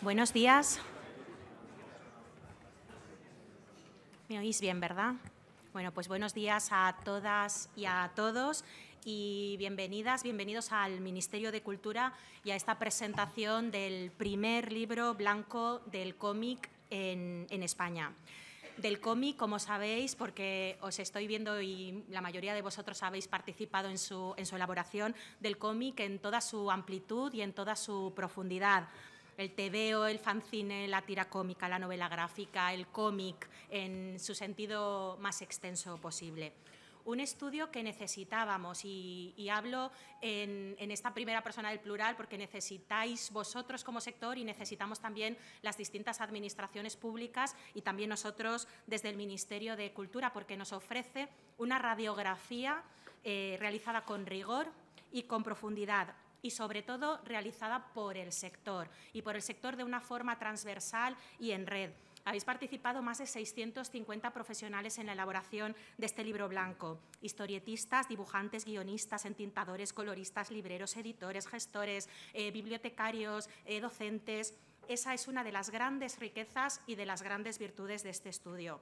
Buenos días. ¿Me oís bien, verdad? Bueno, pues buenos días a todas y a todos y bienvenidas, bienvenidos al Ministerio de Cultura y a esta presentación del primer libro blanco del cómic en, España del cómic, como sabéis, porque os estoy viendo y la mayoría de vosotros habéis participado en su, en su elaboración del cómic en toda su amplitud y en toda su profundidad el tebeo, el fanzine, la tira cómica, la novela gráfica, el cómic, en su sentido más extenso posible un estudio que necesitábamos y, hablo en, esta primera persona del plural porque necesitáis vosotros como sector y necesitamos también las distintas administraciones públicas y también nosotros desde el Ministerio de Cultura porque nos ofrece una radiografía eh, realizada con rigor y con profundidad y sobre todo realizada por el sector y por el sector de una forma transversal y en red. Habéis participado más de 650 profesionales en la elaboración de este libro blanco. Historietistas, dibujantes, guionistas, entintadores, coloristas, libreros, editores, gestores, eh, bibliotecarios, eh, docentes. Esa es una de las grandes riquezas y de las grandes virtudes de este estudio.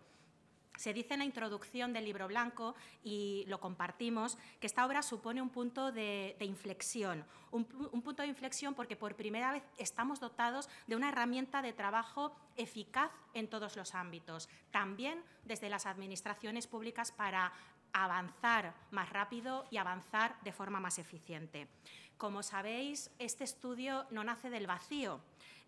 Se dice en la introducción del libro blanco, y lo compartimos, que esta obra supone un punto de, inflexión, un, punto de inflexión porque por primera vez estamos dotados de una herramienta de trabajo eficaz en todos los ámbitos, también desde las administraciones públicas para avanzar más rápido y avanzar de forma más eficiente. Como sabéis, este estudio no nace del vacío,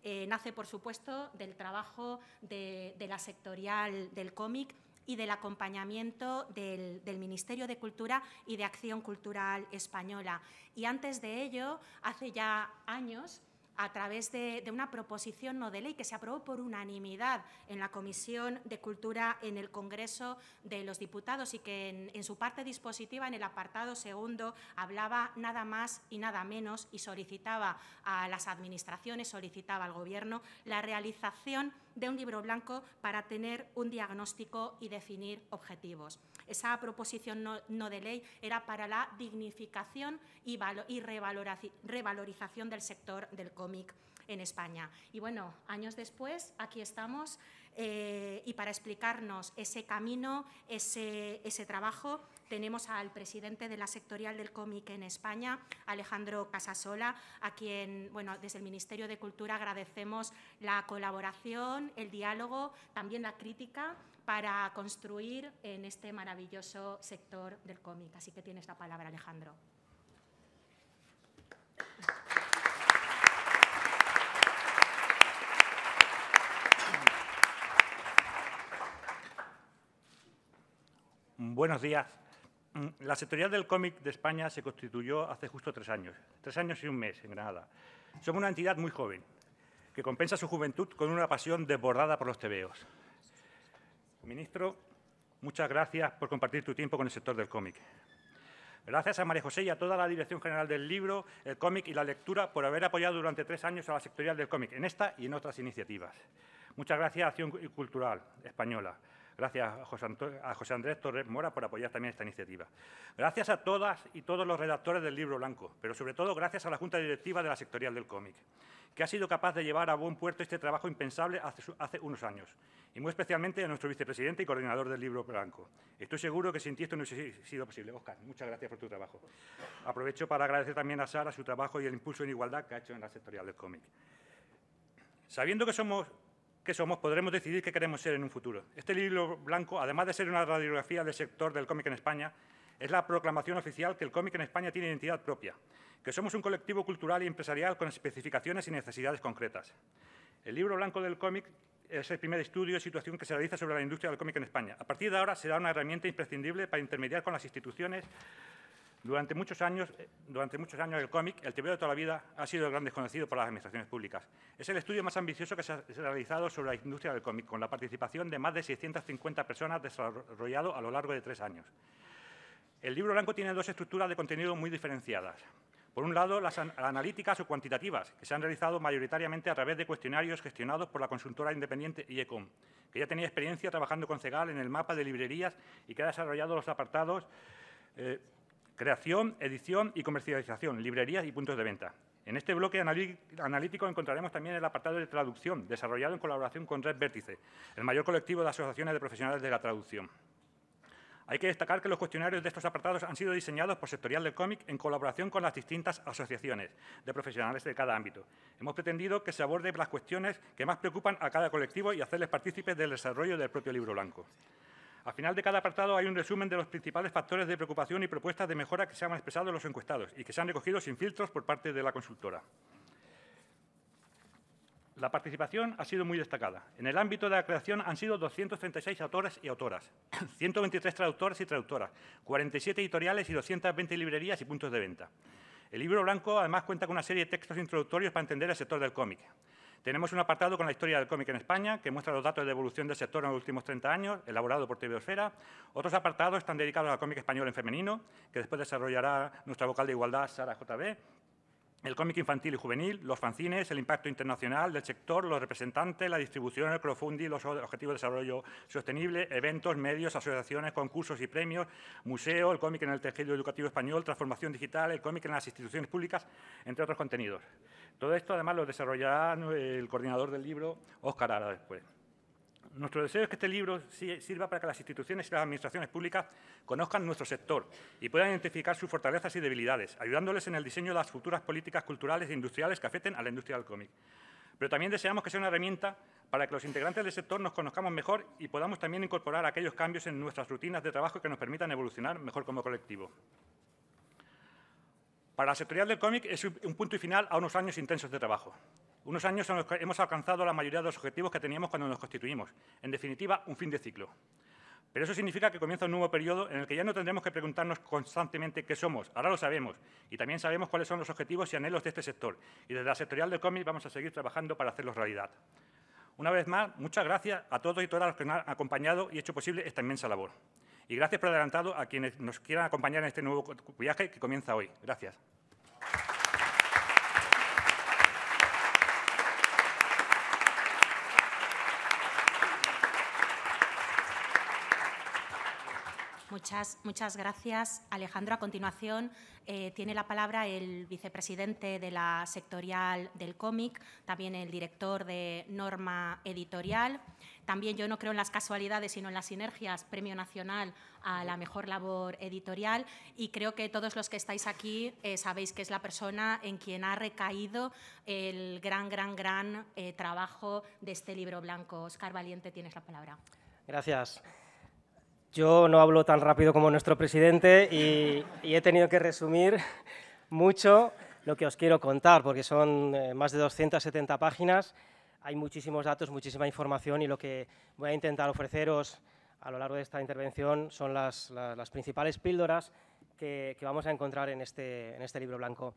eh, nace, por supuesto, del trabajo de la sectorial del cómic y del acompañamiento del, Ministerio de Cultura y de Acción Cultural Española. Y antes de ello, hace ya años, a través de, una proposición no de ley que se aprobó por unanimidad en la Comisión de Cultura en el Congreso de los Diputados y que en, en, su parte dispositiva, en el apartado segundo, hablaba nada más y nada menos y solicitaba a las administraciones, solicitaba al Gobierno la realización de un libro blanco para tener un diagnóstico y definir objetivos. Esa proposición no, de ley era para la dignificación y, y revalorización del sector del cómic en España. Y bueno, años después, aquí estamos eh, y para explicarnos ese camino, ese, trabajo, tenemos al presidente de la sectorial del cómic en España, Alejandro Casasola, a quien, desde el Ministerio de Cultura agradecemos la colaboración, el diálogo, también la crítica para construir en este maravilloso sector del cómic. Así que tienes la palabra, Alejandro. Buenos días. Mm, la sectorial del cómic de España se constituyó hace justo tres años, tres años y un mes en Granada. Somos una entidad muy joven, que compensa su juventud con una pasión desbordada por los tebeos. Ministro, muchas gracias por compartir tu tiempo con el sector del cómic. Gracias a María José y a toda la Dirección General del Libro, el cómic y la lectura por haber apoyado durante tres años a la sectorial del cómic en esta y en otras iniciativas. Muchas gracias a Acción Cultural Española, Gracias a José, Andrés Torres Mora por apoyar también esta iniciativa. Gracias a todas y todos los redactores del libro blanco, pero sobre todo gracias a la Junta Directiva de la Sectorial del Cómic, que ha sido capaz de llevar a buen puerto este trabajo impensable hace, hace unos años, y muy especialmente a nuestro vicepresidente y coordinador del libro blanco. Estoy seguro que sin ti esto no hubiese sido posible. Oscar, muchas gracias por tu trabajo. Aprovecho para agradecer también a Sara su trabajo y el impulso en igualdad que ha hecho en la sectorial del cómic. Sabiendo que somos que somos, podremos decidir qué queremos ser en un futuro. Este libro blanco, además de ser una radiografía del sector del cómic en España, es la proclamación oficial que el cómic en España tiene identidad propia, que somos un colectivo cultural y empresarial con especificaciones y necesidades concretas. El libro blanco del cómic es el primer estudio de situación que se realiza sobre la industria del cómic en España. A partir de ahora será una herramienta imprescindible para intermediar con las instituciones, durante muchos años, eh, durante muchos años el cómic, el tebeo de toda la vida, ha sido el gran desconocido por las administraciones públicas. Es el estudio más ambicioso que se ha realizado sobre la industria del cómic, con la participación de más de 650 personas desarrollado a lo largo de tres años. El libro blanco tiene dos estructuras de contenido muy diferenciadas. Por un lado, las analíticas o cuantitativas, que se han realizado mayoritariamente a través de cuestionarios gestionados por la consultora independiente IECOM, que ya tenía experiencia trabajando con CEGAL en el mapa de librerías y que ha desarrollado los apartados eh, Creación, edición y comercialización, librerías y puntos de venta. En este bloque analítico encontraremos también el apartado de traducción, desarrollado en colaboración con Red Vértice, el mayor colectivo de asociaciones de profesionales de la traducción. Hay que destacar que los cuestionarios de estos apartados han sido diseñados por Sectorial del Cómic en colaboración con las distintas asociaciones de profesionales de cada ámbito. Hemos pretendido que se aborden las cuestiones que más preocupan a cada colectivo y hacerles partícipes del desarrollo del propio libro blanco. Al final de cada apartado hay un resumen de los principales factores de preocupación y propuestas de mejora que se han expresado los encuestados y que se han recogido sin filtros por parte de la consultora. La participación ha sido muy destacada. En el ámbito de la creación han sido 236 autores y autoras, 123 traductores y traductoras, 47 editoriales y 220 librerías y puntos de venta. El libro blanco además cuenta con una serie de textos introductorios para entender el sector del cómic. Tenemos un apartado con la historia del cómic en España, que muestra los datos de evolución del sector en los últimos 30 años, elaborado por Esfera. Otros apartados están dedicados al cómic español en femenino, que después desarrollará nuestra vocal de igualdad, Sara JB, el cómic infantil y juvenil, los fanzines, el impacto internacional del sector, los representantes, la distribución, el crowdfunding, los objetivos de desarrollo sostenible, eventos, medios, asociaciones, concursos y premios, museo, el cómic en el tejido educativo español, transformación digital, el cómic en las instituciones públicas, entre otros contenidos. Todo esto, además, lo desarrollará eh, el coordinador del libro, Óscar Ara, después. Nuestro deseo es que este libro sirva para que las instituciones y las administraciones públicas conozcan nuestro sector y puedan identificar sus fortalezas y debilidades, ayudándoles en el diseño de las futuras políticas culturales e industriales que afecten a la industria del cómic. Pero también deseamos que sea una herramienta para que los integrantes del sector nos conozcamos mejor y podamos también incorporar aquellos cambios en nuestras rutinas de trabajo que nos permitan evolucionar mejor como colectivo. Para la sectorial del cómic es un punto y final a unos años intensos de trabajo. Unos años en los que hemos alcanzado la mayoría de los objetivos que teníamos cuando nos constituimos. En definitiva, un fin de ciclo. Pero eso significa que comienza un nuevo periodo en el que ya no tendremos que preguntarnos constantemente qué somos, ahora lo sabemos, y también sabemos cuáles son los objetivos y anhelos de este sector, y desde la sectorial del cómic vamos a seguir trabajando para hacerlos realidad. Una vez más, muchas gracias a todos y todas los que nos han acompañado y hecho posible esta inmensa labor. Y gracias por adelantado a quienes nos quieran acompañar en este nuevo viaje que comienza hoy. Gracias. Muchas, gracias, Alejandro. A continuación eh, tiene la palabra el vicepresidente de la sectorial del cómic, también el director de Norma Editorial. También yo no creo en las casualidades, sino en las sinergias, Premio Nacional a la Mejor Labor Editorial. Y creo que todos los que estáis aquí eh, sabéis que es la persona en quien ha recaído el gran, gran, gran eh, trabajo de este libro blanco. Oscar Valiente, tienes la palabra. Gracias. Yo no hablo tan rápido como nuestro presidente y, he tenido que resumir mucho lo que os quiero contar, porque son eh, más de 270 páginas, hay muchísimos datos, muchísima información y lo que voy a intentar ofreceros a lo largo de esta intervención son las, principales píldoras que, vamos a encontrar en este, este libro blanco.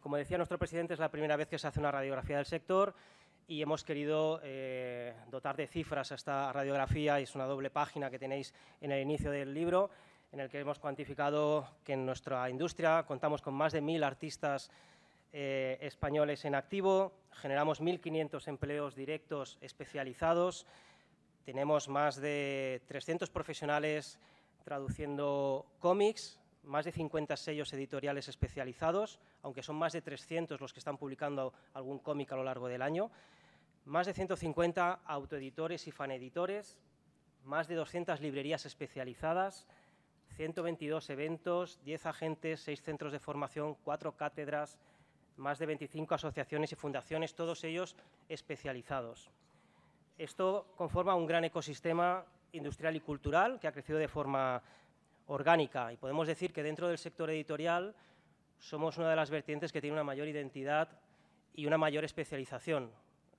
como decía nuestro presidente, es la primera vez que se hace una radiografía del sector y hemos querido eh, dotar de cifras a esta radiografía. Es una doble página que tenéis en el inicio del libro, en el que hemos cuantificado que en nuestra industria contamos con más de mil artistas eh, españoles en activo, generamos 1.500 empleos directos especializados, tenemos más de 300 profesionales traduciendo cómics, más de 50 sellos editoriales especializados, aunque son más de 300 los que están publicando algún cómic a lo largo del año más de 150 autoeditores y faneditores, más de 200 librerías especializadas, 122 eventos, 10 agentes, 6 centros de formación, 4 cátedras, más de 25 asociaciones y fundaciones, todos ellos especializados. Esto conforma un gran ecosistema industrial y cultural que ha crecido de forma orgánica y podemos decir que dentro del sector editorial somos una de las vertientes que tiene una mayor identidad y una mayor especialización.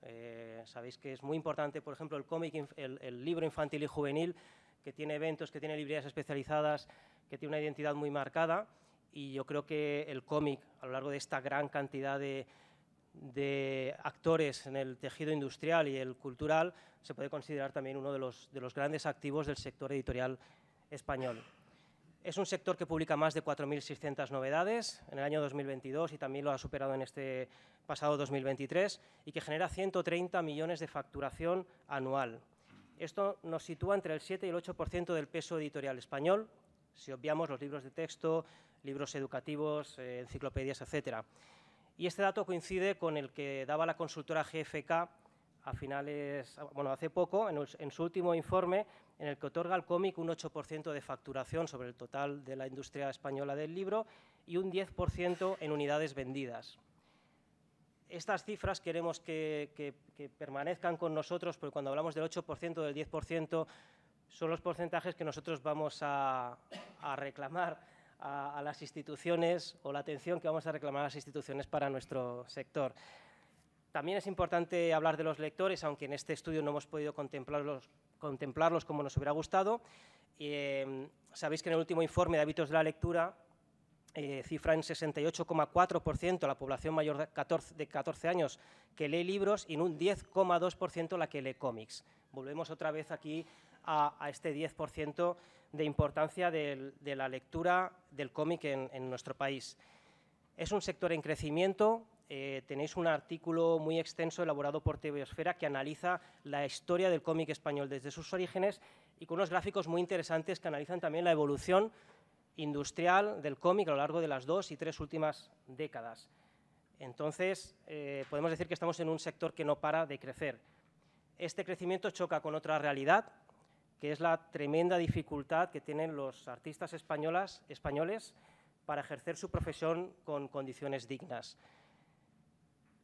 Eh, sabéis que es muy importante, por ejemplo, el cómic, el, libro infantil y juvenil, que tiene eventos, que tiene librerías especializadas, que tiene una identidad muy marcada. Y yo creo que el cómic, a lo largo de esta gran cantidad de, actores en el tejido industrial y el cultural se puede considerar también uno de los grandes activos del sector editorial español. Es un sector que publica más de 4.600 novedades en el año 2022 y también lo ha superado en este pasado 2023 y que genera 130 millones de facturación anual. Esto nos sitúa entre el 7 y el 8% del peso editorial español, si obviamos los libros de texto, libros educativos, eh, enciclopedias, etc. Y este dato coincide con el que daba la consultora GFK a finales, ah, bueno, hace poco, en, su último informe, en el que otorga al cómic un 8% de facturación sobre el total de la industria española del libro y un 10% en unidades vendidas. Estas cifras queremos que, permanezcan con nosotros, porque cuando hablamos del 8%, del 10%, son los porcentajes que nosotros vamos a, reclamar a, las instituciones o la atención que vamos a reclamar a las instituciones para nuestro sector. También es importante hablar de los lectores, aunque en este estudio no hemos podido contemplarlos, como nos hubiera gustado. Em, sabéis que en el último informe de hábitos de la lectura eh, cifra en 68,4% la población mayor de 14, años que lee libros y en un 10,2% la que lee cómics. Volvemos otra vez aquí a, este 10% de importancia de la lectura del cómic en nuestro país. Es un sector en crecimiento eh, tenéis un artículo muy extenso elaborado por TV que analiza la historia del cómic español desde sus orígenes y con unos gráficos muy interesantes que analizan también la evolución industrial del cómic a lo largo de las dos y tres últimas décadas. Entonces, eh, podemos decir que estamos en un sector que no para de crecer. Este crecimiento choca con otra realidad, que es la tremenda dificultad que tienen los artistas españolas, españoles para ejercer su profesión con condiciones dignas.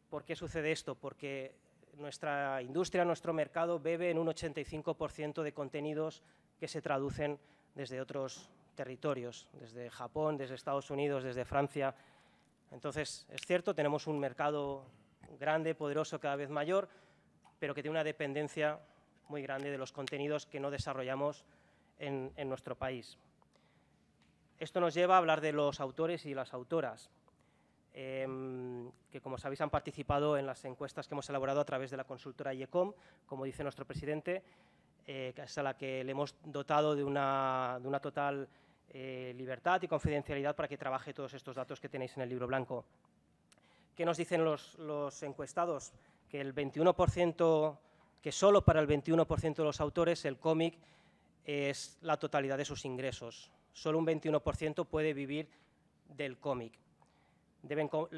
¿Por qué sucede esto? Porque nuestra industria, nuestro mercado bebe en un 85% de contenidos que se traducen desde otros territorios, desde Japón, desde Estados Unidos, desde Francia. Entonces, es cierto, tenemos un mercado grande, poderoso, cada vez mayor, pero que tiene una dependencia muy grande de los contenidos que no desarrollamos en, en nuestro país. Esto nos lleva a hablar de los autores y las autoras. Em, que como sabéis han participado en las encuestas que hemos elaborado a través de la consultora IECOM, como dice nuestro presidente, eh, a la que le hemos dotado de una, de una total eh, libertad y confidencialidad para que trabaje todos estos datos que tenéis en el libro blanco. ¿Qué nos dicen los, los encuestados? Que el 21%, que solo para el 21% de los autores el cómic es la totalidad de sus ingresos. Solo un 21% puede vivir del cómic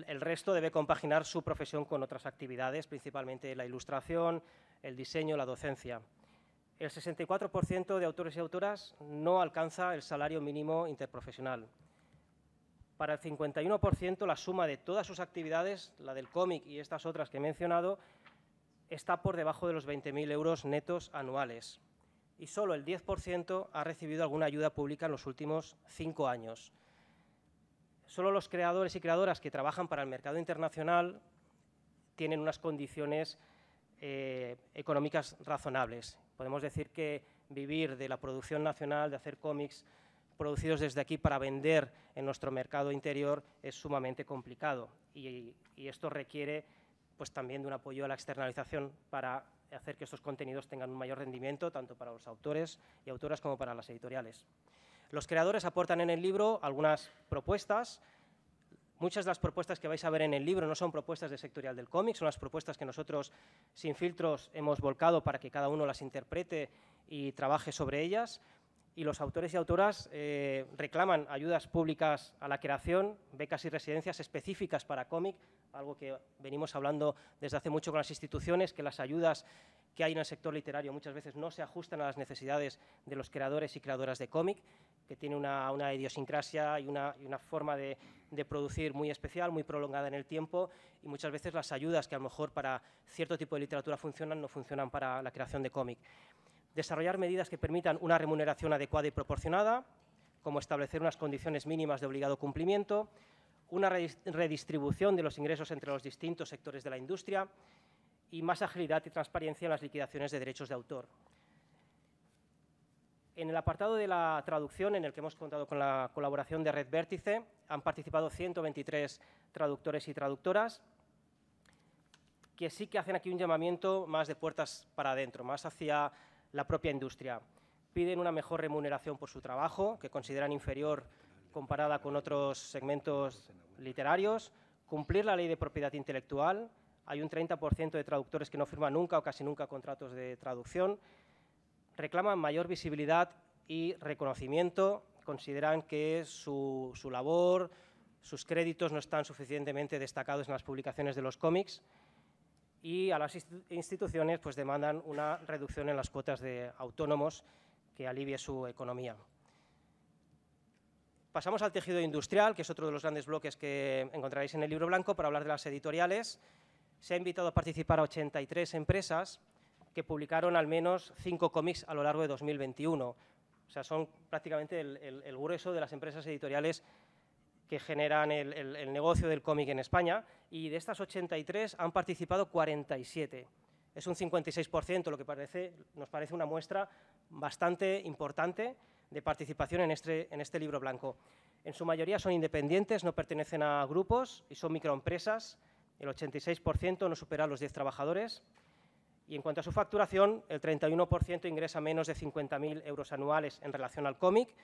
el resto debe compaginar su profesión con otras actividades, principalmente la ilustración, el diseño, la docencia. El 64% de autores y autoras no alcanza el salario mínimo interprofesional. Para el 51%, la suma de todas sus actividades, la del cómic y estas otras que he mencionado, está por debajo de los 20.000 euros netos anuales. Y solo el 10% ha recibido alguna ayuda pública en los últimos cinco años solo los creadores y creadoras que trabajan para el mercado internacional tienen unas condiciones eh, económicas razonables. Podemos decir que vivir de la producción nacional, de hacer cómics producidos desde aquí para vender en nuestro mercado interior es sumamente complicado y, esto requiere pues, también de un apoyo a la externalización para hacer que estos contenidos tengan un mayor rendimiento tanto para los autores y autoras como para las editoriales. Los creadores aportan en el libro algunas propuestas. Muchas de las propuestas que vais a ver en el libro no son propuestas de sectorial del cómic, son las propuestas que nosotros sin filtros hemos volcado para que cada uno las interprete y trabaje sobre ellas. Y los autores y autoras eh, reclaman ayudas públicas a la creación, becas y residencias específicas para cómic algo que venimos hablando desde hace mucho con las instituciones, que las ayudas que hay en el sector literario muchas veces no se ajustan a las necesidades de los creadores y creadoras de cómic, que tiene una, idiosincrasia y una, forma de, de, producir muy especial, muy prolongada en el tiempo, y muchas veces las ayudas que a lo mejor para cierto tipo de literatura funcionan no funcionan para la creación de cómic. Desarrollar medidas que permitan una remuneración adecuada y proporcionada, como establecer unas condiciones mínimas de obligado cumplimiento, una redistribución de los ingresos entre los distintos sectores de la industria y más agilidad y transparencia en las liquidaciones de derechos de autor. En el apartado de la traducción, en el que hemos contado con la colaboración de Red Vértice, han participado 123 traductores y traductoras, que sí que hacen aquí un llamamiento más de puertas para adentro, más hacia la propia industria. Piden una mejor remuneración por su trabajo, que consideran inferior comparada con otros segmentos literarios, cumplir la ley de propiedad intelectual, hay un 30% de traductores que no firman nunca o casi nunca contratos de traducción, reclaman mayor visibilidad y reconocimiento, consideran que su, labor, sus créditos no están suficientemente destacados en las publicaciones de los cómics y a las instituciones pues, demandan una reducción en las cuotas de autónomos que alivie su economía. Pasamos al tejido industrial, que es otro de los grandes bloques que encontraréis en el libro blanco para hablar de las editoriales. Se ha invitado a participar a 83 empresas que publicaron al menos 5 cómics a lo largo de 2021. O sea, son prácticamente el, grueso de las empresas editoriales que generan el, negocio del cómic en España. Y de estas 83 han participado 47. Es un 56%, lo que parece, nos parece una muestra bastante importante de participación este, en este, libro blanco. En su mayoría son independientes, no pertenecen a grupos y son microempresas. El 86% no supera los 10 trabajadores. Y en cuanto a su facturación, el 31% ingresa menos de 50.000 euros anuales en relación al cómic,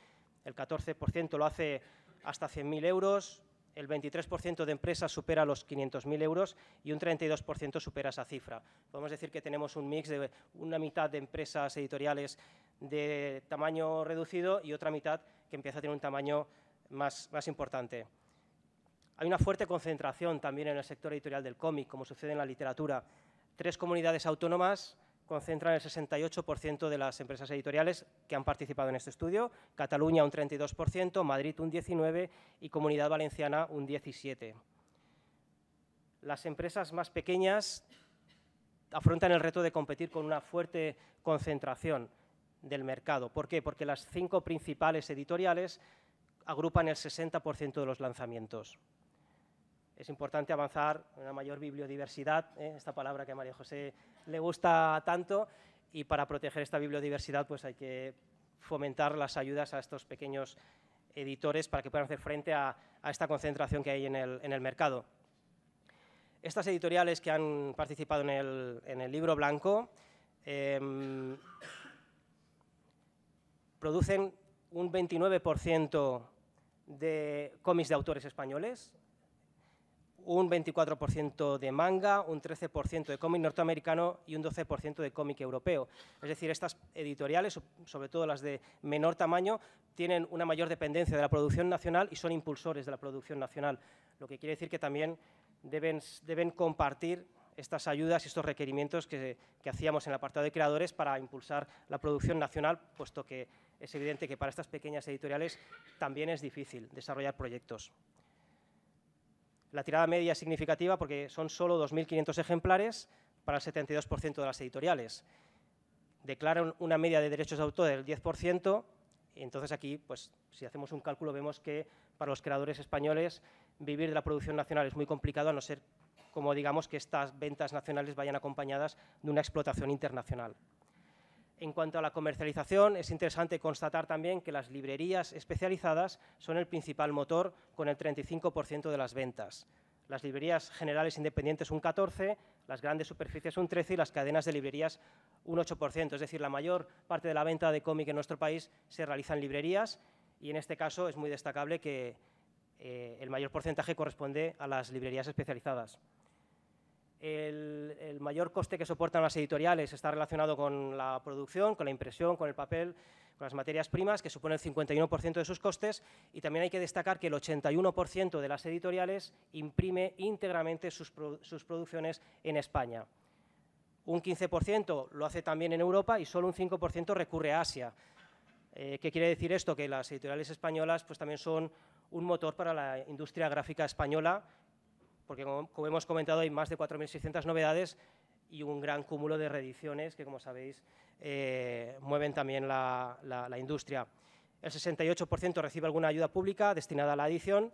el 14% lo hace hasta 100.000 euros, el 23% de empresas supera los 500.000 euros y un 32% supera esa cifra. Podemos decir que tenemos un mix de una mitad de empresas editoriales de tamaño reducido y otra mitad que empieza a tener un tamaño más, importante. Hay una fuerte concentración también en el sector editorial del cómic, como sucede en la literatura. Tres comunidades autónomas concentran el 68% de las empresas editoriales que han participado en este estudio, Cataluña un 32%, Madrid un 19% y Comunidad Valenciana un 17%. Las empresas más pequeñas afrontan el reto de competir con una fuerte concentración del mercado. ¿Por qué? Porque las cinco principales editoriales agrupan el 60% de los lanzamientos. Es importante avanzar en una mayor bibliodiversidad, ¿eh? esta palabra que a María José le gusta tanto, y para proteger esta bibliodiversidad pues hay que fomentar las ayudas a estos pequeños editores para que puedan hacer frente a, esta concentración que hay en el, en el, mercado. Estas editoriales que han participado en el, en el libro blanco em, producen un 29% de cómics de autores españoles, un 24% de manga, un 13% de cómic norteamericano y un 12% de cómic europeo. Es decir, estas editoriales, sobre todo las de menor tamaño, tienen una mayor dependencia de la producción nacional y son impulsores de la producción nacional, lo que quiere decir que también deben, deben compartir estas ayudas y estos requerimientos que, hacíamos en el apartado de creadores para impulsar la producción nacional, puesto que es evidente que para estas pequeñas editoriales también es difícil desarrollar proyectos. La tirada media es significativa porque son solo 2.500 ejemplares para el 72% de las editoriales. Declaran una media de derechos de autor del 10%, entonces aquí, pues, si hacemos un cálculo, vemos que para los creadores españoles vivir de la producción nacional es muy complicado a no ser como digamos que estas ventas nacionales vayan acompañadas de una explotación internacional. En cuanto a la comercialización, es interesante constatar también que las librerías especializadas son el principal motor con el 35% de las ventas. Las librerías generales independientes un 14%, las grandes superficies un 13% y las cadenas de librerías un 8%. Es decir, la mayor parte de la venta de cómic en nuestro país se realiza en librerías y en este caso es muy destacable que eh, el mayor porcentaje corresponde a las librerías especializadas. El, mayor coste que soportan las editoriales está relacionado con la producción, con la impresión, con el papel, con las materias primas, que supone el 51% de sus costes. Y también hay que destacar que el 81% de las editoriales imprime íntegramente sus, producciones en España. Un 15% lo hace también en Europa y solo un 5% recurre a Asia. Eh, ¿Qué quiere decir esto? Que las editoriales españolas pues, también son un motor para la industria gráfica española porque como, hemos comentado hay más de 4.600 novedades y un gran cúmulo de reediciones que, como sabéis, eh, mueven también la, la industria. El 68% recibe alguna ayuda pública destinada a la edición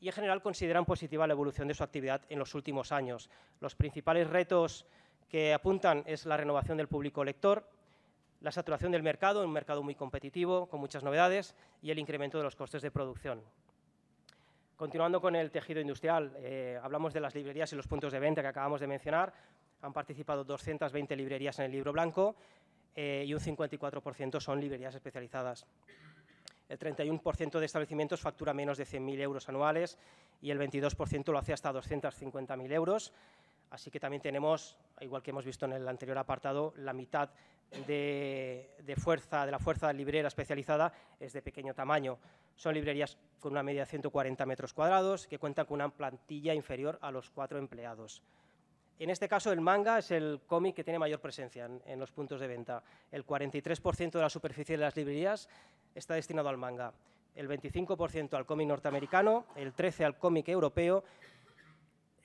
y, en general, consideran positiva la evolución de su actividad en los últimos años. Los principales retos que apuntan es la renovación del público lector, la saturación del mercado, un mercado muy competitivo, con muchas novedades, y el incremento de los costes de producción. Continuando con el tejido industrial, eh, hablamos de las librerías y los puntos de venta que acabamos de mencionar. Han participado 220 librerías en el libro blanco eh, y un 54% son librerías especializadas. El 31% de establecimientos factura menos de 100.000 euros anuales y el 22% lo hace hasta 250.000 euros. Así que también tenemos, igual que hemos visto en el anterior apartado, la mitad de, fuerza, de la fuerza librera especializada es de pequeño tamaño. Son librerías con una media de 140 metros cuadrados que cuentan con una plantilla inferior a los cuatro empleados. En este caso, el manga es el cómic que tiene mayor presencia en, en los puntos de venta. El 43% de la superficie de las librerías está destinado al manga, el 25% al cómic norteamericano, el 13% al cómic europeo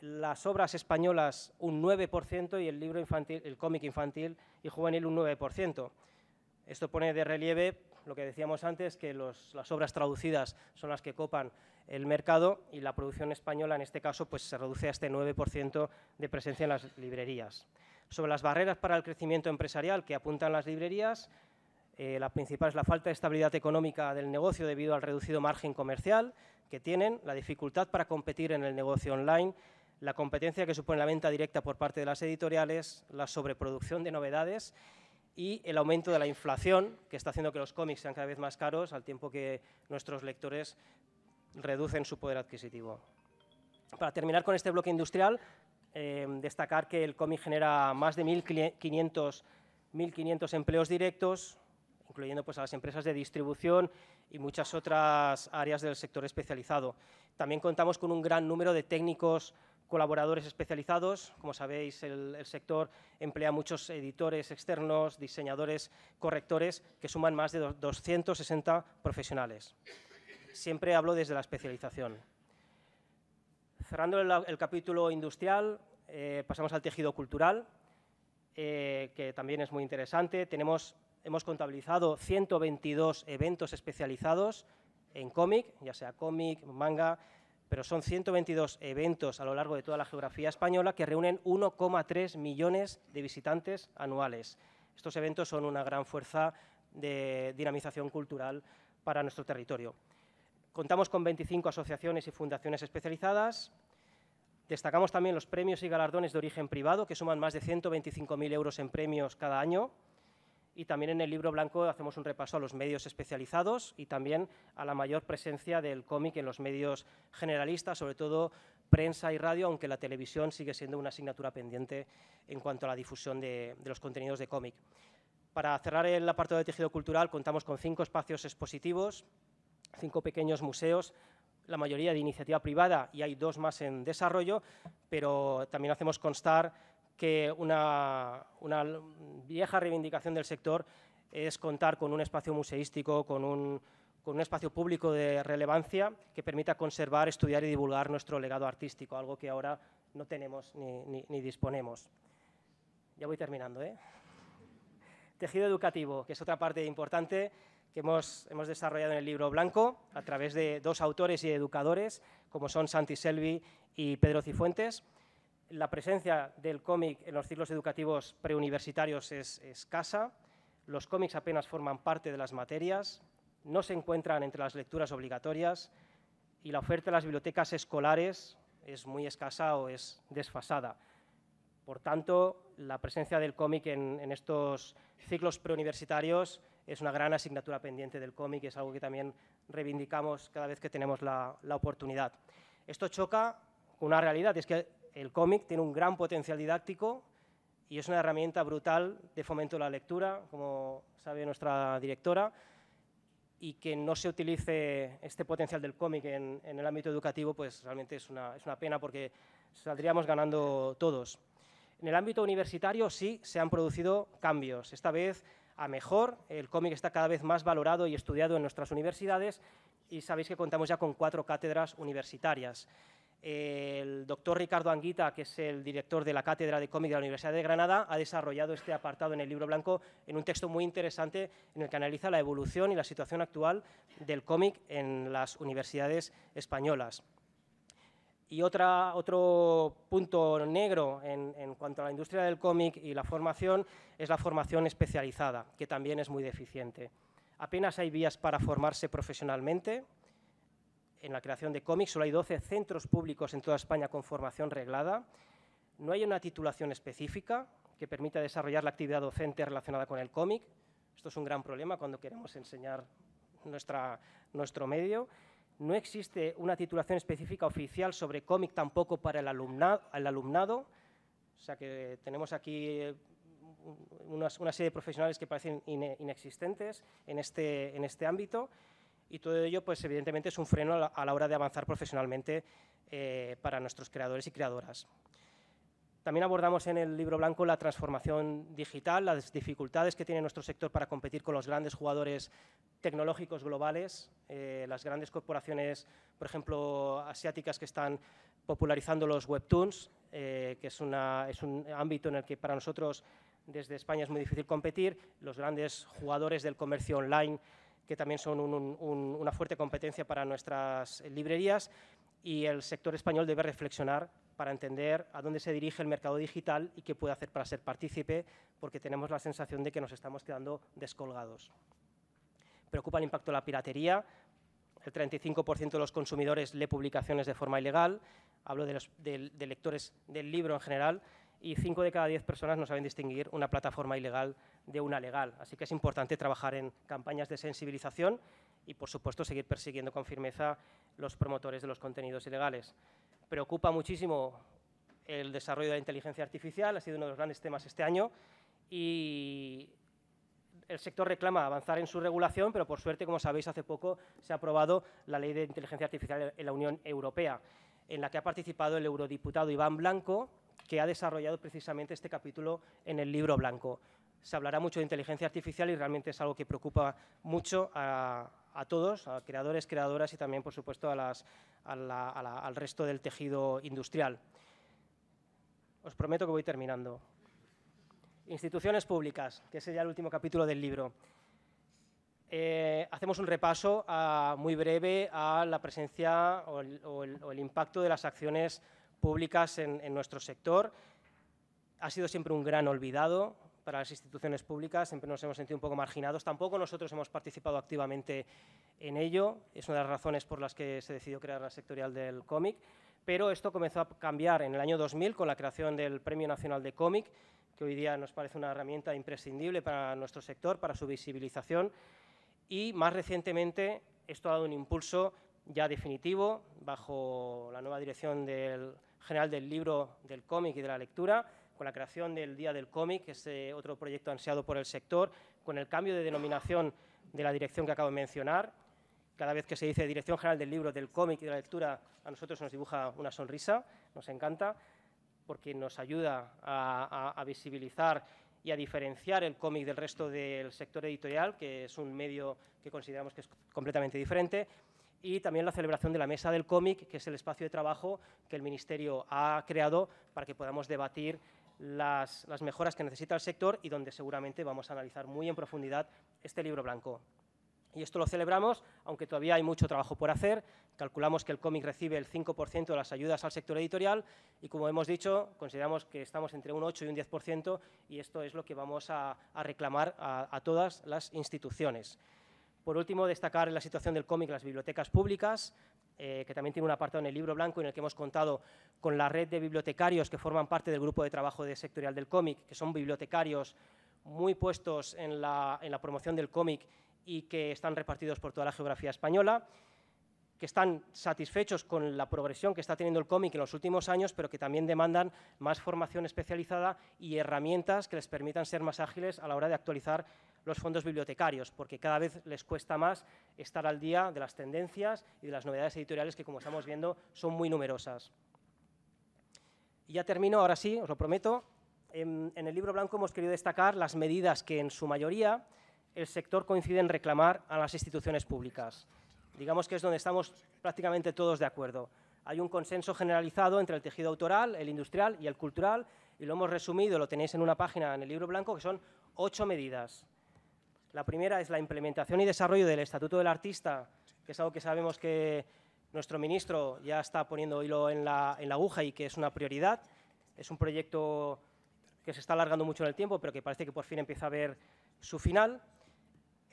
las obras españolas un 9% y el libro infantil, el cómic infantil y juvenil un 9%. Esto pone de relieve lo que decíamos antes, que las obras traducidas son las que copan el mercado y la producción española en este caso pues, se reduce a este 9% de presencia en las librerías. Sobre las barreras para el crecimiento empresarial que apuntan las librerías, eh, la principal es la falta de estabilidad económica del negocio debido al reducido margen comercial que tienen, la dificultad para competir en el negocio online la competencia que supone la venta directa por parte de las editoriales, la sobreproducción de novedades y el aumento de la inflación, que está haciendo que los cómics sean cada vez más caros al tiempo que nuestros lectores reducen su poder adquisitivo. Para terminar con este bloque industrial, eh, destacar que el cómic genera más de 1.500, empleos directos, incluyendo pues, a las empresas de distribución y muchas otras áreas del sector especializado. También contamos con un gran número de técnicos colaboradores especializados. Como sabéis, el, sector emplea muchos editores externos, diseñadores, correctores, que suman más de 260 profesionales. Siempre hablo desde la especialización. Cerrando el, capítulo industrial, eh, pasamos al tejido cultural, eh, que también es muy interesante. Tenemos, hemos contabilizado 122 eventos especializados en cómic, ya sea cómic, manga, pero son 122 eventos a lo largo de toda la geografía española que reúnen 1,3 millones de visitantes anuales. Estos eventos son una gran fuerza de dinamización cultural para nuestro territorio. Contamos con 25 asociaciones y fundaciones especializadas. Destacamos también los premios y galardones de origen privado, que suman más de 125.000 euros en premios cada año y también en el libro blanco hacemos un repaso a los medios especializados y también a la mayor presencia del cómic en los medios generalistas, sobre todo prensa y radio, aunque la televisión sigue siendo una asignatura pendiente en cuanto a la difusión de, los contenidos de cómic. Para cerrar el apartado de tejido cultural contamos con cinco espacios expositivos, cinco pequeños museos, la mayoría de iniciativa privada y hay dos más en desarrollo, pero también hacemos constar que una, vieja reivindicación del sector es contar con un espacio museístico, con un, espacio público de relevancia que permita conservar, estudiar y divulgar nuestro legado artístico, algo que ahora no tenemos ni, disponemos. Ya voy terminando. ¿eh? Tejido educativo, que es otra parte importante que hemos, hemos, desarrollado en el libro blanco a través de dos autores y educadores, como son Santi Selvi y Pedro Cifuentes la presencia del cómic en los ciclos educativos preuniversitarios es escasa, los cómics apenas forman parte de las materias, no se encuentran entre las lecturas obligatorias y la oferta de las bibliotecas escolares es muy escasa o es desfasada. Por tanto, la presencia del cómic en, estos ciclos preuniversitarios es una gran asignatura pendiente del cómic, es algo que también reivindicamos cada vez que tenemos la, oportunidad. Esto choca una realidad, es que el cómic tiene un gran potencial didáctico y es una herramienta brutal de fomento de la lectura, como sabe nuestra directora, y que no se utilice este potencial del cómic en, el ámbito educativo, pues realmente es una, es una pena porque saldríamos ganando todos. En el ámbito universitario sí se han producido cambios. Esta vez a mejor, el cómic está cada vez más valorado y estudiado en nuestras universidades y sabéis que contamos ya con cuatro cátedras universitarias el doctor Ricardo Anguita, que es el director de la Cátedra de Cómic de la Universidad de Granada, ha desarrollado este apartado en el libro blanco en un texto muy interesante en el que analiza la evolución y la situación actual del cómic en las universidades españolas. Y otro punto negro en, cuanto a la industria del cómic y la formación es la formación especializada, que también es muy deficiente. Apenas hay vías para formarse profesionalmente, en la creación de cómics. Solo hay 12 centros públicos en toda España con formación reglada. No hay una titulación específica que permita desarrollar la actividad docente relacionada con el cómic. Esto es un gran problema cuando queremos enseñar nuestra, nuestro medio. No existe una titulación específica oficial sobre cómic tampoco para el, alumnado. O sea que tenemos aquí eh, una, una serie de profesionales que parecen inexistentes en este, en este ámbito y todo ello, pues evidentemente es un freno a la, hora de avanzar profesionalmente eh, para nuestros creadores y creadoras. También abordamos en el libro blanco la transformación digital, las dificultades que tiene nuestro sector para competir con los grandes jugadores tecnológicos globales, eh, las grandes corporaciones, por ejemplo, asiáticas que están popularizando los webtoons, eh, que es, es un ámbito en el que para nosotros desde España es muy difícil competir, los grandes jugadores del comercio online que también son una fuerte competencia para nuestras librerías y el sector español debe reflexionar para entender a dónde se dirige el mercado digital y qué puede hacer para ser partícipe, porque tenemos la sensación de que nos estamos quedando descolgados. Preocupa el impacto de la piratería. El 35% de los consumidores lee publicaciones de forma ilegal. Hablo de lectores del libro en general y 5 de cada diez personas no saben distinguir una plataforma ilegal de una legal. Así que es importante trabajar en campañas de sensibilización y, por supuesto, seguir persiguiendo con firmeza los promotores de los contenidos ilegales. Preocupa muchísimo el desarrollo de la inteligencia artificial, ha sido uno de los grandes temas este año y el sector reclama avanzar en su regulación, pero por suerte, como sabéis, hace poco se ha aprobado la ley de inteligencia artificial en la Unión Europea, en la que ha participado el eurodiputado Iván Blanco, que ha desarrollado precisamente este capítulo en el libro blanco. Se hablará mucho de inteligencia artificial y realmente es algo que preocupa mucho a, todos, a creadores, creadoras y también, por supuesto, a las, al resto del tejido industrial. Os prometo que voy terminando. Instituciones públicas, que sería ya el último capítulo del libro. Eh, hacemos un repaso ah, muy breve a la presencia o o el impacto de las acciones públicas en, en nuestro sector. Ha sido siempre un gran olvidado, para las instituciones públicas, siempre nos hemos sentido un poco marginados. Tampoco nosotros hemos participado activamente en ello, es una de las razones por las que se decidió crear la sectorial del cómic, pero esto comenzó a cambiar en el año 2000 con la creación del Premio Nacional de Cómic, que hoy día nos parece una herramienta imprescindible para nuestro sector, para su visibilización, y más recientemente esto ha dado un impulso ya definitivo bajo la nueva dirección del general del libro, del cómic y de la lectura, con la creación del Día del Cómic, que es eh, otro proyecto ansiado por el sector, con el cambio de denominación de la dirección que acabo de mencionar. Cada vez que se dice Dirección General del Libro, del Cómic y de la Lectura, a nosotros nos dibuja una sonrisa, nos encanta, porque nos ayuda a visibilizar y a diferenciar el cómic del resto del sector editorial, que es un medio que consideramos que es completamente diferente y también la celebración de la Mesa del Cómic, que es el espacio de trabajo que el Ministerio ha creado para que podamos debatir las, mejoras que necesita el sector y donde seguramente vamos a analizar muy en profundidad este libro blanco. Y esto lo celebramos, aunque todavía hay mucho trabajo por hacer. Calculamos que el cómic recibe el 5% de las ayudas al sector editorial y, como hemos dicho, consideramos que estamos entre un 8 y un 10% y esto es lo que vamos a, reclamar a todas las instituciones. Por último, destacar la situación del cómic en las bibliotecas públicas, eh, que también tiene un apartado en el libro blanco en el que hemos contado con la red de bibliotecarios que forman parte del grupo de trabajo de sectorial del cómic, que son bibliotecarios muy puestos en la promoción del cómic y que están repartidos por toda la geografía española que están satisfechos con la progresión que está teniendo el cómic en los últimos años, pero que también demandan más formación especializada y herramientas que les permitan ser más ágiles a la hora de actualizar los fondos bibliotecarios, porque cada vez les cuesta más estar al día de las tendencias y de las novedades editoriales que, como estamos viendo, son muy numerosas. Y ya termino, ahora sí, os lo prometo. En, en el libro blanco hemos querido destacar las medidas que, en su mayoría, el sector coincide en reclamar a las instituciones públicas digamos que es donde estamos prácticamente todos de acuerdo. Hay un consenso generalizado entre el tejido autoral, el industrial y el cultural, y lo hemos resumido, lo tenéis en una página en el libro blanco, que son ocho medidas. La primera es la implementación y desarrollo del Estatuto del Artista, que es algo que sabemos que nuestro ministro ya está poniendo hilo en la, aguja y que es una prioridad. Es un proyecto que se está alargando mucho en el tiempo, pero que parece que por fin empieza a ver su final.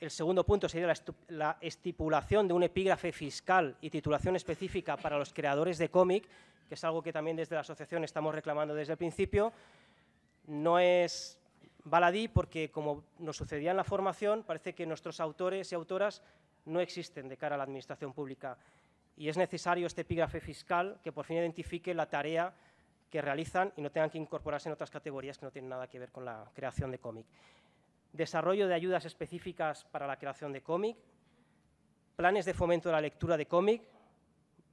El segundo punto sería la estipulación de un epígrafe fiscal y titulación específica para los creadores de cómic, que es algo que también desde la asociación estamos reclamando desde el principio. No es baladí porque, como nos sucedía en la formación, parece que nuestros autores y autoras no existen de cara a la administración pública. Y es necesario este epígrafe fiscal que por fin identifique la tarea que realizan y no tengan que incorporarse en otras categorías que no tienen nada que ver con la creación de cómic desarrollo de ayudas específicas para la creación de cómic, planes de fomento de la lectura de cómic,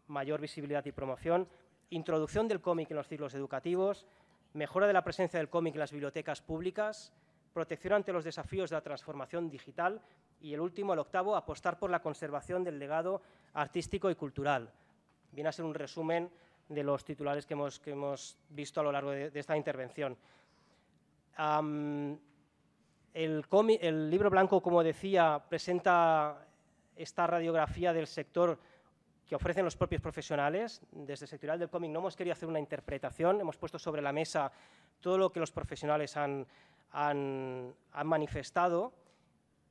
mayor visibilidad y promoción, introducción del cómic en los ciclos educativos, mejora de la presencia del cómic en las bibliotecas públicas, protección ante los desafíos de la transformación digital y el último, el octavo, apostar por la conservación del legado artístico y cultural. Viene a ser un resumen de los titulares que hemos, visto a lo largo de, esta intervención. El, libro blanco, como decía, presenta esta radiografía del sector que ofrecen los propios profesionales. Desde el sectorial del cómic no hemos querido hacer una interpretación, hemos puesto sobre la mesa todo lo que los profesionales han, manifestado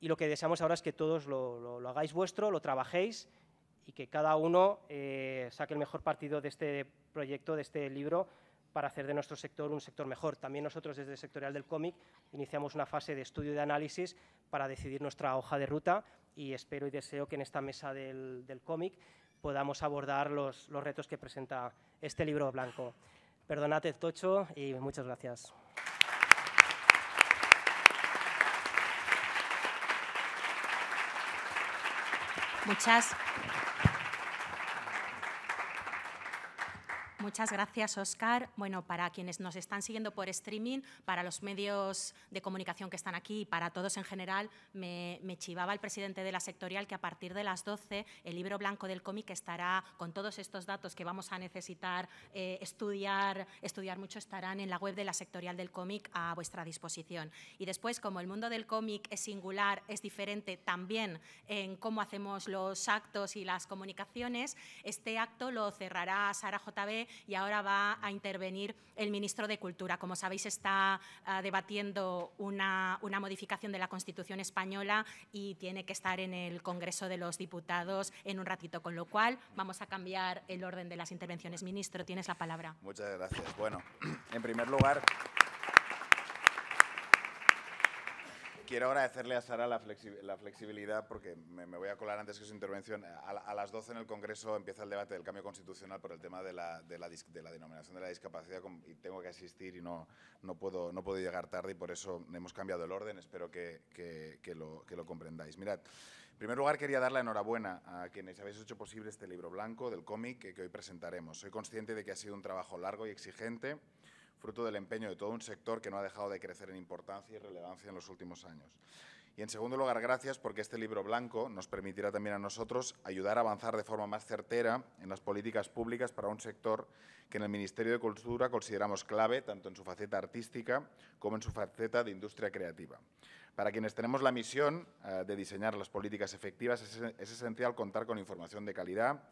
y lo que deseamos ahora es que todos lo, hagáis vuestro, lo trabajéis y que cada uno eh, saque el mejor partido de este proyecto, de este libro, para hacer de nuestro sector un sector mejor. También nosotros desde el sectorial del cómic iniciamos una fase de estudio y de análisis para decidir nuestra hoja de ruta y espero y deseo que en esta mesa del, cómic podamos abordar los, retos que presenta este libro blanco. Perdonate, tocho y muchas gracias. Muchas Muchas gracias, Oscar. Bueno, para quienes nos están siguiendo por streaming, para los medios de comunicación que están aquí y para todos en general, me, chivaba el presidente de la sectorial que a partir de las 12 el libro blanco del cómic estará con todos estos datos que vamos a necesitar eh, estudiar, estudiar mucho, estarán en la web de la sectorial del cómic a vuestra disposición. Y después, como el mundo del cómic es singular, es diferente también en cómo hacemos los actos y las comunicaciones, este acto lo cerrará Sara JB y ahora va a intervenir el ministro de Cultura. Como sabéis, está ah, debatiendo una, una modificación de la Constitución española y tiene que estar en el Congreso de los Diputados en un ratito, con lo cual vamos a cambiar el orden de las intervenciones. Ministro, tienes la palabra. Muchas gracias. Bueno, en primer lugar, quiero agradecerle a Sara la, flexibilidad porque me, voy a colar antes que su intervención. A, las 12 en el Congreso empieza el debate del cambio constitucional por el tema de la, denominación de la discapacidad y tengo que asistir y no, no, puedo, llegar tarde y por eso hemos cambiado el orden. Espero que, que, lo, comprendáis. Mirad, en primer lugar quería dar la enhorabuena a quienes habéis hecho posible este libro blanco del cómic que hoy presentaremos. Soy consciente de que ha sido un trabajo largo y exigente fruto del empeño de todo un sector que no ha dejado de crecer en importancia y relevancia en los últimos años. Y en segundo lugar, gracias porque este libro blanco nos permitirá también a nosotros ayudar a avanzar de forma más certera en las políticas públicas para un sector que en el Ministerio de Cultura consideramos clave tanto en su faceta artística como en su faceta de industria creativa. Para quienes tenemos la misión eh, de diseñar las políticas efectivas es esencial contar con información de calidad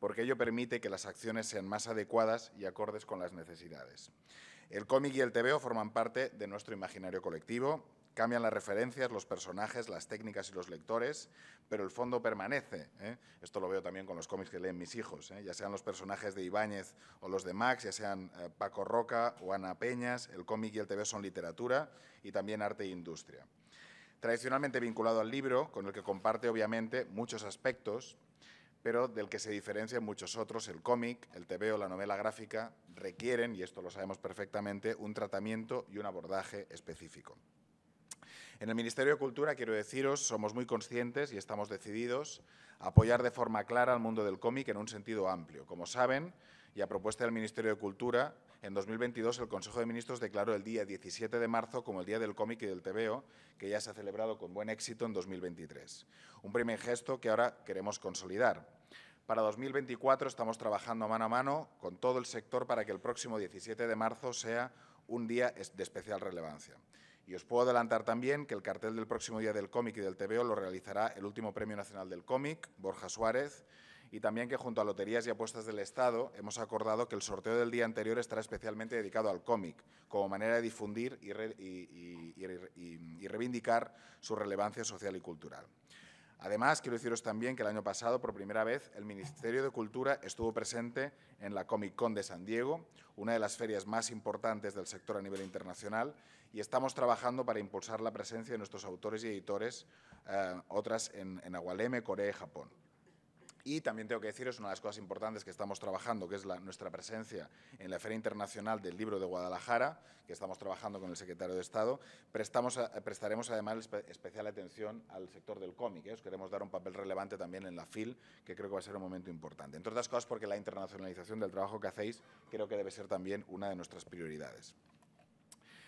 porque ello permite que las acciones sean más adecuadas y acordes con las necesidades. El cómic y el tebeo forman parte de nuestro imaginario colectivo, cambian las referencias, los personajes, las técnicas y los lectores, pero el fondo permanece. ¿eh? Esto lo veo también con los cómics que leen mis hijos, ¿eh? ya sean los personajes de Ibáñez o los de Max, ya sean eh, Paco Roca o Ana Peñas, el cómic y el TV son literatura y también arte e industria. Tradicionalmente vinculado al libro, con el que comparte obviamente muchos aspectos, pero del que se diferencian muchos otros, el cómic, el TV o la novela gráfica, requieren, y esto lo sabemos perfectamente, un tratamiento y un abordaje específico. En el Ministerio de Cultura, quiero deciros, somos muy conscientes y estamos decididos a apoyar de forma clara al mundo del cómic en un sentido amplio. Como saben, y a propuesta del Ministerio de Cultura, en 2022 el Consejo de Ministros declaró el día 17 de marzo como el Día del Cómic y del TVO, que ya se ha celebrado con buen éxito en 2023. Un primer gesto que ahora queremos consolidar. Para 2024 estamos trabajando mano a mano con todo el sector para que el próximo 17 de marzo sea un día de especial relevancia. Y os puedo adelantar también que el cartel del próximo día del cómic y del TVO lo realizará el último Premio Nacional del Cómic, Borja Suárez, y también que junto a Loterías y Apuestas del Estado hemos acordado que el sorteo del día anterior estará especialmente dedicado al cómic, como manera de difundir y, reivindicar su relevancia social y cultural. Además, quiero deciros también que el año pasado, por primera vez, el Ministerio de Cultura estuvo presente en la Comic Con de San Diego, una de las ferias más importantes del sector a nivel internacional, y estamos trabajando para impulsar la presencia de nuestros autores y editores, eh, otras en, en Agualeme, Corea y Japón. Y también tengo que decir deciros una de las cosas importantes que estamos trabajando, que es nuestra presencia en la Feria Internacional del Libro de Guadalajara, que estamos trabajando con el secretario de Estado. prestaremos además especial atención al sector del cómic. ¿eh? Os queremos dar un papel relevante también en la FIL, que creo que va a ser un momento importante. Entre otras cosas, porque la internacionalización del trabajo que hacéis creo que debe ser también una de nuestras prioridades.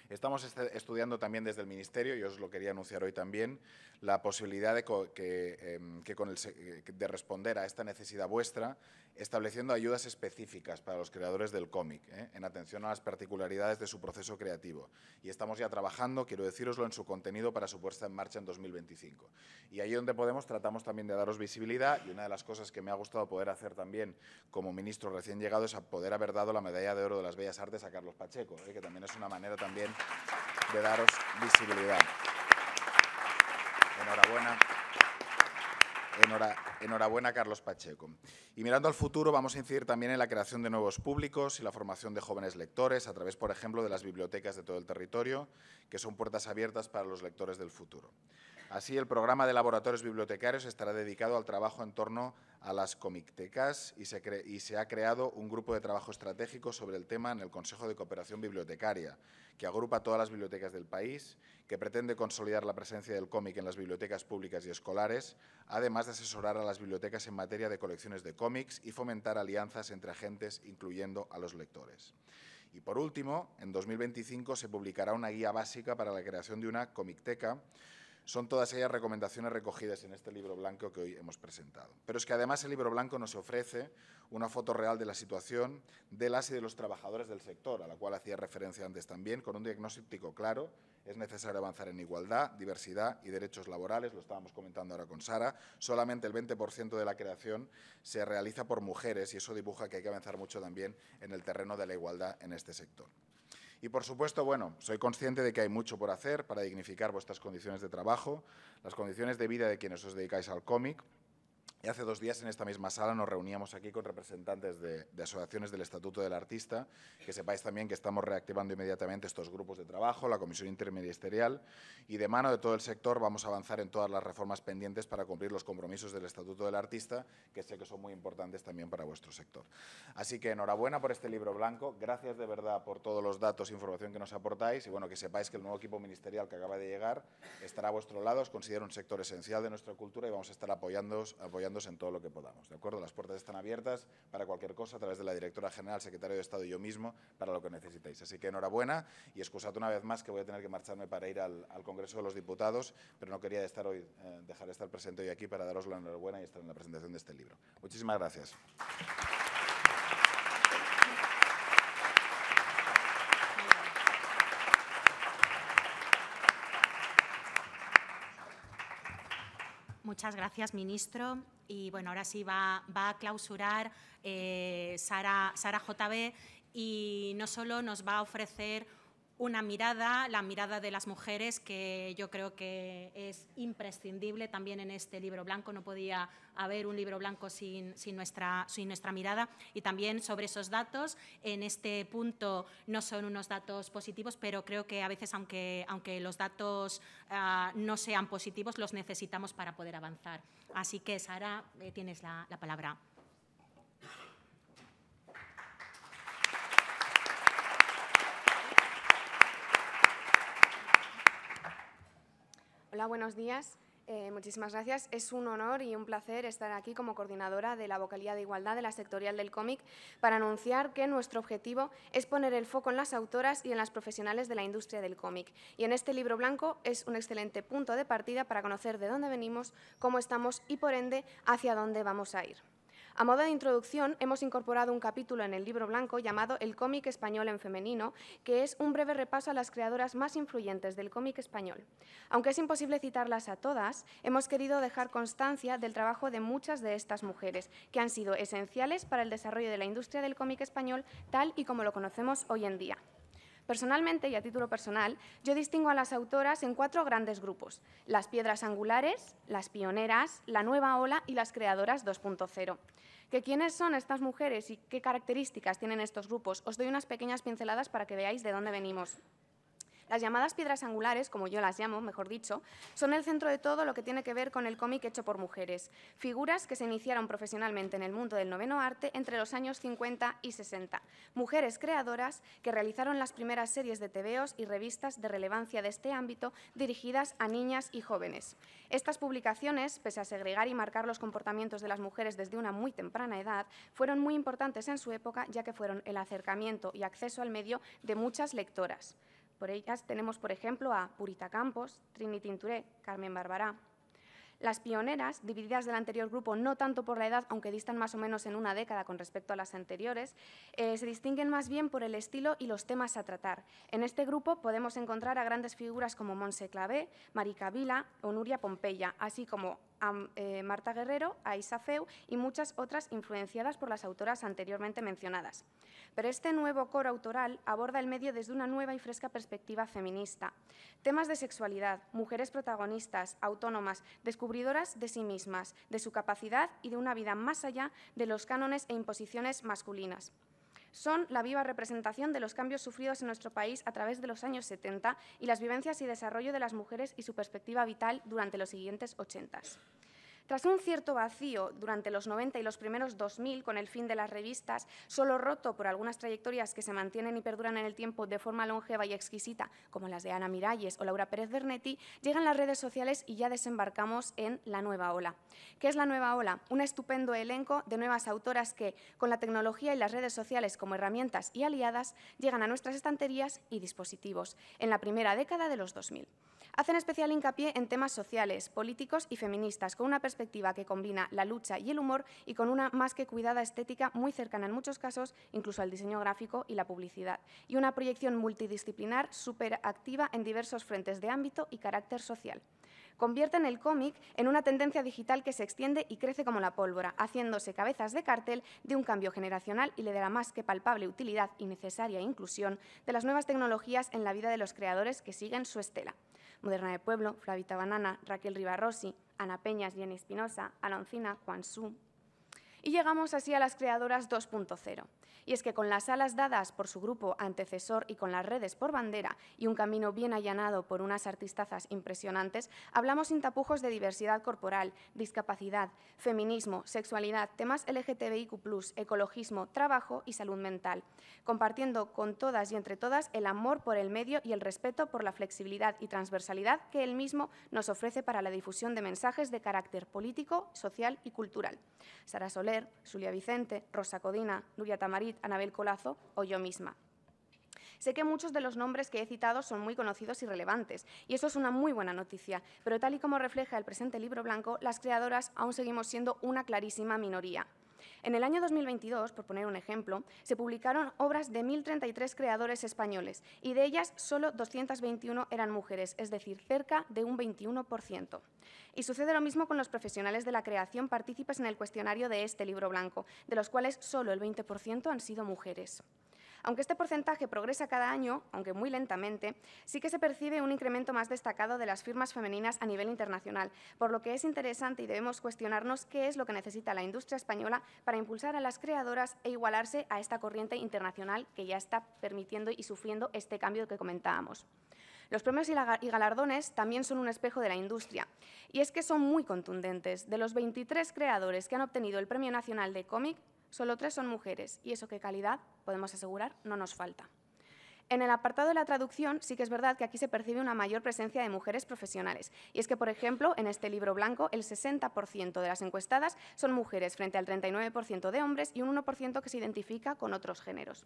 Estamos estudiando también desde el Ministerio, y os lo quería anunciar hoy también, la posibilidad de, em, que, con el de responder a esta necesidad vuestra estableciendo ayudas específicas para los creadores del cómic, ¿eh? en atención a las particularidades de su proceso creativo. Y estamos ya trabajando, quiero deciroslo, en su contenido para su puesta en marcha en 2025. Y ahí donde podemos tratamos también de daros visibilidad y una de las cosas que me ha gustado poder hacer también como ministro recién llegado es poder haber dado la medalla de oro de las Bellas Artes a Carlos Pacheco, ¿eh? que también es una manera también de daros visibilidad. Enhorabuena. Enhorabuena, Carlos Pacheco. Y mirando al futuro, vamos a incidir también en la creación de nuevos públicos y la formación de jóvenes lectores a través, por ejemplo, de las bibliotecas de todo el territorio, que son puertas abiertas para los lectores del futuro. Así, el programa de laboratorios bibliotecarios estará dedicado al trabajo en torno a las comictecas y se, y se, ha creado un grupo de trabajo estratégico sobre el tema en el Consejo de Cooperación Bibliotecaria, que agrupa todas las bibliotecas del país, que pretende consolidar la presencia del cómic en las bibliotecas públicas y escolares, además de asesorar a las bibliotecas en materia de colecciones de cómics y fomentar alianzas entre agentes, incluyendo a los lectores. Y por último, en 2025 se publicará una guía básica para la creación de una comicteca son todas ellas recomendaciones recogidas en este libro blanco que hoy hemos presentado. Pero es que además el libro blanco nos ofrece una foto real de la situación de las y de los trabajadores del sector, a la cual hacía referencia antes también, con un diagnóstico claro. Es necesario avanzar en igualdad, diversidad y derechos laborales, lo estábamos comentando ahora con Sara. Solamente el 20% de la creación se realiza por mujeres y eso dibuja que hay que avanzar mucho también en el terreno de la igualdad en este sector. Y, por supuesto, bueno, soy consciente de que hay mucho por hacer para dignificar vuestras condiciones de trabajo, las condiciones de vida de quienes os dedicáis al cómic, y hace dos días en esta misma sala nos reuníamos aquí con representantes de, asociaciones del Estatuto del Artista, que sepáis también que estamos reactivando inmediatamente estos grupos de trabajo, la Comisión Interministerial, y de mano de todo el sector vamos a avanzar en todas las reformas pendientes para cumplir los compromisos del Estatuto del Artista, que sé que son muy importantes también para vuestro sector. Así que enhorabuena por este libro blanco, gracias de verdad por todos los datos e información que nos aportáis, y bueno, que sepáis que el nuevo equipo ministerial que acaba de llegar estará a vuestro lado, os considero un sector esencial de nuestra cultura y vamos a estar apoyándoos, apoyándoos en todo lo que podamos. ¿De acuerdo? Las puertas están abiertas para cualquier cosa a través de la directora general, secretario de Estado y yo mismo para lo que necesitéis. Así que enhorabuena y excusad una vez más que voy a tener que marcharme para ir al, Congreso de los Diputados, pero no quería estar hoy, eh, dejar estar presente hoy aquí para daros la enhorabuena y estar en la presentación de este libro. Muchísimas gracias. Muchas gracias, ministro. Y bueno, ahora sí va, a clausurar eh, Sara, Sara JB y no solo nos va a ofrecer una mirada, la mirada de las mujeres, que yo creo que es imprescindible también en este libro blanco. No podía haber un libro blanco sin, nuestra, sin nuestra mirada. Y también sobre esos datos, en este punto no son unos datos positivos, pero creo que a veces, aunque, aunque los datos ah, no sean positivos, los necesitamos para poder avanzar. Así que, Sara, eh, tienes la, la palabra. Hola, buenos días. Eh, muchísimas gracias. Es un honor y un placer estar aquí como coordinadora de la Vocalía de Igualdad de la Sectorial del Cómic para anunciar que nuestro objetivo es poner el foco en las autoras y en las profesionales de la industria del cómic. Y en este libro blanco es un excelente punto de partida para conocer de dónde venimos, cómo estamos y, por ende, hacia dónde vamos a ir. A modo de introducción, hemos incorporado un capítulo en el libro blanco llamado El cómic español en femenino, que es un breve repaso a las creadoras más influyentes del cómic español. Aunque es imposible citarlas a todas, hemos querido dejar constancia del trabajo de muchas de estas mujeres, que han sido esenciales para el desarrollo de la industria del cómic español tal y como lo conocemos hoy en día. Personalmente y a título personal, yo distingo a las autoras en cuatro grandes grupos, las piedras angulares, las pioneras, la nueva ola y las creadoras 2.0. ¿Que ¿Quiénes son estas mujeres y qué características tienen estos grupos? Os doy unas pequeñas pinceladas para que veáis de dónde venimos. Las llamadas piedras angulares, como yo las llamo, mejor dicho, son el centro de todo lo que tiene que ver con el cómic hecho por mujeres, figuras que se iniciaron profesionalmente en el mundo del noveno arte entre los años 50 y 60, mujeres creadoras que realizaron las primeras series de TVOs y revistas de relevancia de este ámbito dirigidas a niñas y jóvenes. Estas publicaciones, pese a segregar y marcar los comportamientos de las mujeres desde una muy temprana edad, fueron muy importantes en su época ya que fueron el acercamiento y acceso al medio de muchas lectoras. Por ellas tenemos, por ejemplo, a Purita Campos, Trini Tinturé, Carmen Barbará. Las pioneras, divididas del anterior grupo no tanto por la edad, aunque distan más o menos en una década con respecto a las anteriores, eh, se distinguen más bien por el estilo y los temas a tratar. En este grupo podemos encontrar a grandes figuras como Monse Clavé, Marica o Nuria Pompeya, así como a eh, Marta Guerrero, a Isa Feu y muchas otras influenciadas por las autoras anteriormente mencionadas. Pero este nuevo coro autoral aborda el medio desde una nueva y fresca perspectiva feminista. Temas de sexualidad, mujeres protagonistas, autónomas, descubridoras de sí mismas, de su capacidad y de una vida más allá de los cánones e imposiciones masculinas son la viva representación de los cambios sufridos en nuestro país a través de los años 70 y las vivencias y desarrollo de las mujeres y su perspectiva vital durante los siguientes 80. Tras un cierto vacío durante los 90 y los primeros 2000, con el fin de las revistas, solo roto por algunas trayectorias que se mantienen y perduran en el tiempo de forma longeva y exquisita, como las de Ana Miralles o Laura Pérez Bernetti, llegan las redes sociales y ya desembarcamos en la nueva ola. ¿Qué es la nueva ola? Un estupendo elenco de nuevas autoras que, con la tecnología y las redes sociales como herramientas y aliadas, llegan a nuestras estanterías y dispositivos en la primera década de los 2000 hacen especial hincapié en temas sociales, políticos y feministas, con una perspectiva que combina la lucha y el humor y con una más que cuidada estética muy cercana en muchos casos, incluso al diseño gráfico y la publicidad, y una proyección multidisciplinar súper activa en diversos frentes de ámbito y carácter social convierten el cómic en una tendencia digital que se extiende y crece como la pólvora, haciéndose cabezas de cartel de un cambio generacional y le dará más que palpable utilidad y necesaria inclusión de las nuevas tecnologías en la vida de los creadores que siguen su estela. Moderna de Pueblo, Flavita Banana, Raquel Rivarrosi, Ana Peñas, Jenny Espinosa, Aloncina, Juan Su, y llegamos así a las creadoras 2.0. Y es que con las alas dadas por su grupo antecesor y con las redes por bandera y un camino bien allanado por unas artistazas impresionantes, hablamos sin tapujos de diversidad corporal, discapacidad, feminismo, sexualidad, temas LGTBIQ, ecologismo, trabajo y salud mental, compartiendo con todas y entre todas el amor por el medio y el respeto por la flexibilidad y transversalidad que él mismo nos ofrece para la difusión de mensajes de carácter político, social y cultural. Sara Soler Julia Vicente, Rosa Codina, Nuria Tamarit, Anabel Colazo o yo misma. Sé que muchos de los nombres que he citado son muy conocidos y relevantes, y eso es una muy buena noticia, pero tal y como refleja el presente libro blanco, las creadoras aún seguimos siendo una clarísima minoría. En el año 2022, por poner un ejemplo, se publicaron obras de 1.033 creadores españoles y de ellas solo 221 eran mujeres, es decir, cerca de un 21%. Y sucede lo mismo con los profesionales de la creación partícipes en el cuestionario de este libro blanco, de los cuales solo el 20% han sido mujeres. Aunque este porcentaje progresa cada año, aunque muy lentamente, sí que se percibe un incremento más destacado de las firmas femeninas a nivel internacional, por lo que es interesante y debemos cuestionarnos qué es lo que necesita la industria española para impulsar a las creadoras e igualarse a esta corriente internacional que ya está permitiendo y sufriendo este cambio que comentábamos. Los premios y galardones también son un espejo de la industria, y es que son muy contundentes. De los 23 creadores que han obtenido el Premio Nacional de Cómic, Solo tres son mujeres y eso que calidad, podemos asegurar, no nos falta. En el apartado de la traducción sí que es verdad que aquí se percibe una mayor presencia de mujeres profesionales. Y es que, por ejemplo, en este libro blanco el 60% de las encuestadas son mujeres frente al 39% de hombres y un 1% que se identifica con otros géneros.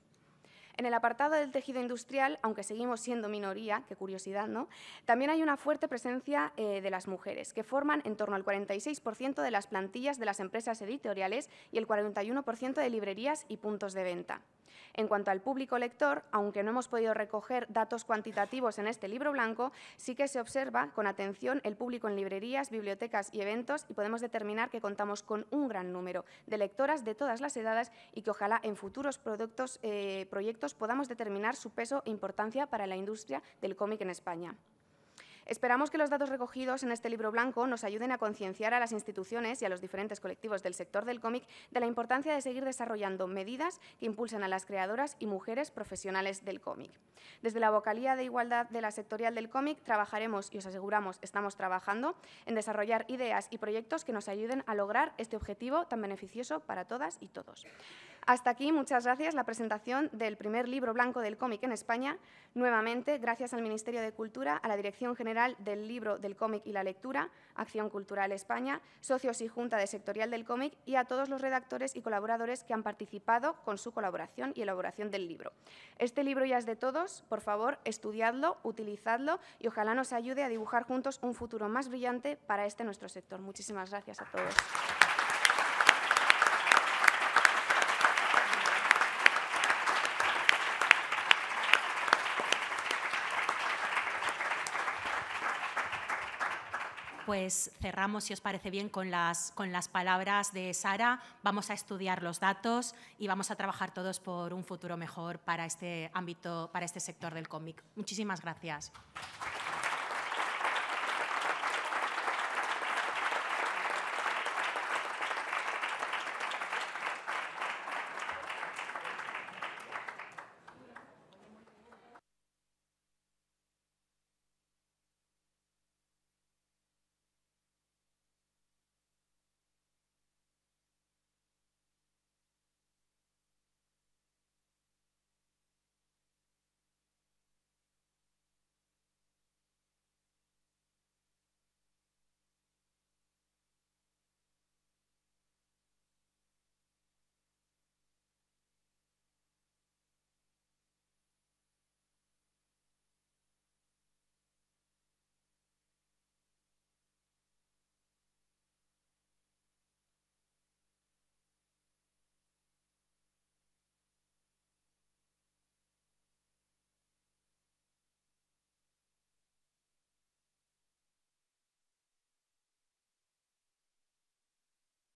En el apartado del tejido industrial, aunque seguimos siendo minoría, qué curiosidad, ¿no? También hay una fuerte presencia eh, de las mujeres, que forman en torno al 46% de las plantillas de las empresas editoriales y el 41% de librerías y puntos de venta. En cuanto al público lector, aunque no hemos podido recoger datos cuantitativos en este libro blanco, sí que se observa con atención el público en librerías, bibliotecas y eventos y podemos determinar que contamos con un gran número de lectoras de todas las edades y que ojalá en futuros productos, eh, proyectos podamos determinar su peso e importancia para la industria del cómic en España. Esperamos que los datos recogidos en este libro blanco nos ayuden a concienciar a las instituciones y a los diferentes colectivos del sector del cómic de la importancia de seguir desarrollando medidas que impulsen a las creadoras y mujeres profesionales del cómic. Desde la Vocalía de Igualdad de la Sectorial del Cómic trabajaremos y os aseguramos estamos trabajando en desarrollar ideas y proyectos que nos ayuden a lograr este objetivo tan beneficioso para todas y todos. Hasta aquí, muchas gracias, la presentación del primer libro blanco del cómic en España. Nuevamente, gracias al Ministerio de Cultura, a la Dirección General del libro del cómic y la lectura, Acción Cultural España, socios y junta de sectorial del cómic y a todos los redactores y colaboradores que han participado con su colaboración y elaboración del libro. Este libro ya es de todos, por favor, estudiadlo, utilizadlo y ojalá nos ayude a dibujar juntos un futuro más brillante para este nuestro sector. Muchísimas gracias a todos. pues cerramos, si os parece bien, con las, con las palabras de Sara. Vamos a estudiar los datos y vamos a trabajar todos por un futuro mejor para este ámbito, para este sector del cómic. Muchísimas gracias.